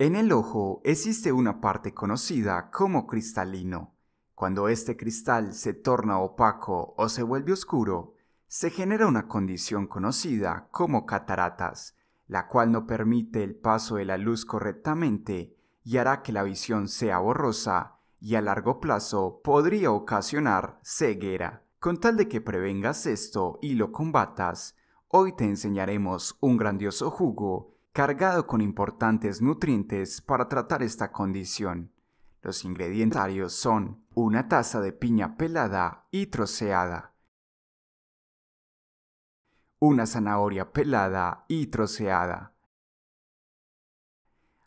En el ojo existe una parte conocida como cristalino. Cuando este cristal se torna opaco o se vuelve oscuro, se genera una condición conocida como cataratas, la cual no permite el paso de la luz correctamente y hará que la visión sea borrosa y a largo plazo podría ocasionar ceguera. Con tal de que prevengas esto y lo combatas, hoy te enseñaremos un grandioso jugo cargado con importantes nutrientes para tratar esta condición. Los ingredientes son una taza de piña pelada y troceada, una zanahoria pelada y troceada.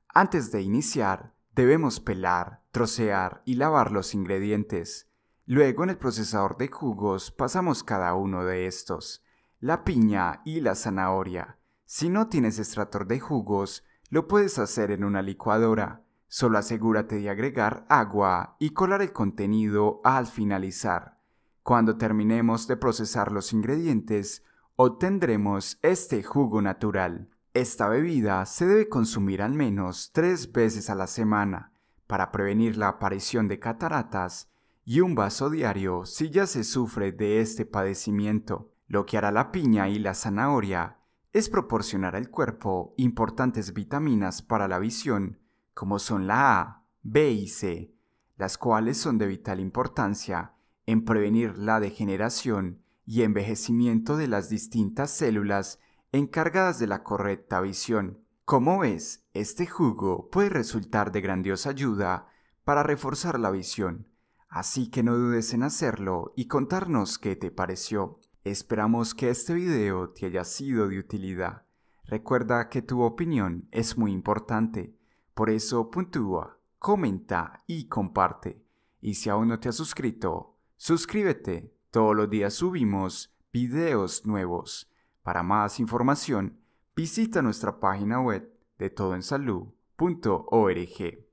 Antes de iniciar, debemos pelar, trocear y lavar los ingredientes. Luego en el procesador de jugos pasamos cada uno de estos, la piña y la zanahoria. Si no tienes extractor de jugos, lo puedes hacer en una licuadora. Solo asegúrate de agregar agua y colar el contenido al finalizar. Cuando terminemos de procesar los ingredientes, obtendremos este jugo natural. Esta bebida se debe consumir al menos tres veces a la semana para prevenir la aparición de cataratas y un vaso diario si ya se sufre de este padecimiento, lo que hará la piña y la zanahoria es proporcionar al cuerpo importantes vitaminas para la visión, como son la A, B y C, las cuales son de vital importancia en prevenir la degeneración y envejecimiento de las distintas células encargadas de la correcta visión. Como ves, este jugo puede resultar de grandiosa ayuda para reforzar la visión, así que no dudes en hacerlo y contarnos qué te pareció. Esperamos que este video te haya sido de utilidad. Recuerda que tu opinión es muy importante, por eso puntúa, comenta y comparte. Y si aún no te has suscrito, suscríbete. Todos los días subimos videos nuevos. Para más información, visita nuestra página web de todoensalud.org.